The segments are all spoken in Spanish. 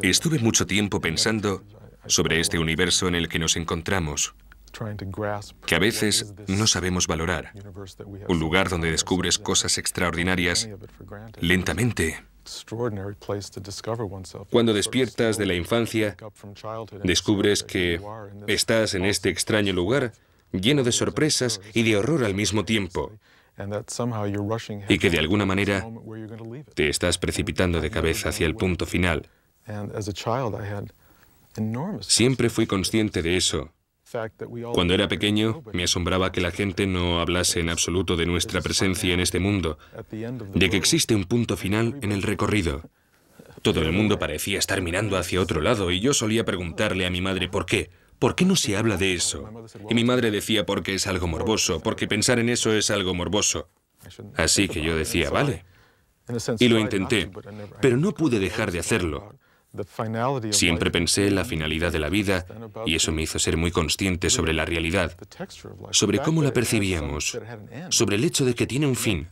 Estuve mucho tiempo pensando sobre este universo en el que nos encontramos, que a veces no sabemos valorar. Un lugar donde descubres cosas extraordinarias lentamente. Cuando despiertas de la infancia, descubres que estás en este extraño lugar lleno de sorpresas y de horror al mismo tiempo y que de alguna manera te estás precipitando de cabeza hacia el punto final. Siempre fui consciente de eso. Cuando era pequeño, me asombraba que la gente no hablase en absoluto de nuestra presencia en este mundo, de que existe un punto final en el recorrido. Todo el mundo parecía estar mirando hacia otro lado y yo solía preguntarle a mi madre por qué. ¿Por qué no se habla de eso? Y mi madre decía porque es algo morboso, porque pensar en eso es algo morboso. Así que yo decía, vale. Y lo intenté, pero no pude dejar de hacerlo. Siempre pensé en la finalidad de la vida y eso me hizo ser muy consciente sobre la realidad, sobre cómo la percibíamos, sobre el hecho de que tiene un fin.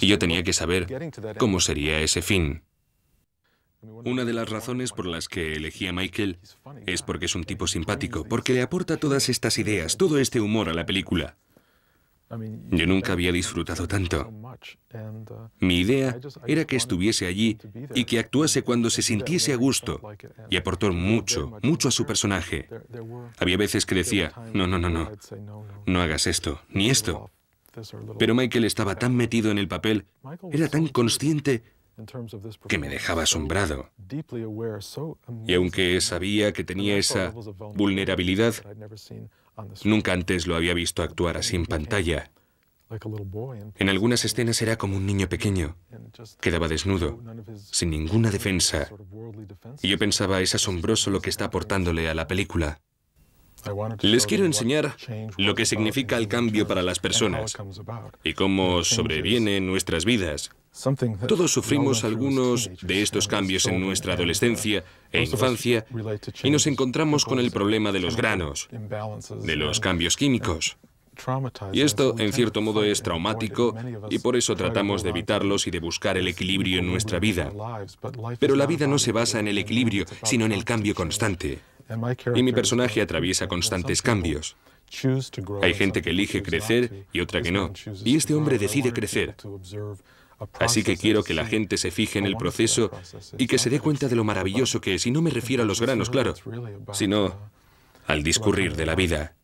Y yo tenía que saber cómo sería ese fin. Una de las razones por las que elegí a Michael es porque es un tipo simpático, porque le aporta todas estas ideas, todo este humor a la película. Yo nunca había disfrutado tanto. Uh, Mi idea era que estuviese allí y que actuase cuando se sintiese a gusto y aportó mucho, mucho a su personaje. Había veces que decía, no, no, no, no, no hagas esto, ni esto. Pero Michael estaba tan metido en el papel, era tan consciente que me dejaba asombrado. Y aunque sabía que tenía esa vulnerabilidad, nunca antes lo había visto actuar así en pantalla. En algunas escenas era como un niño pequeño, quedaba desnudo, sin ninguna defensa. Y yo pensaba, es asombroso lo que está aportándole a la película. Les quiero enseñar lo que significa el cambio para las personas y cómo sobreviene nuestras vidas todos sufrimos algunos de estos cambios en nuestra adolescencia e infancia y nos encontramos con el problema de los granos, de los cambios químicos. Y esto, en cierto modo, es traumático y por eso tratamos de evitarlos y de buscar el equilibrio en nuestra vida. Pero la vida no se basa en el equilibrio, sino en el cambio constante. Y mi personaje atraviesa constantes cambios. Hay gente que elige crecer y otra que no. Y este hombre decide crecer. Así que quiero que la gente se fije en el proceso y que se dé cuenta de lo maravilloso que es, y no me refiero a los granos, claro, sino al discurrir de la vida.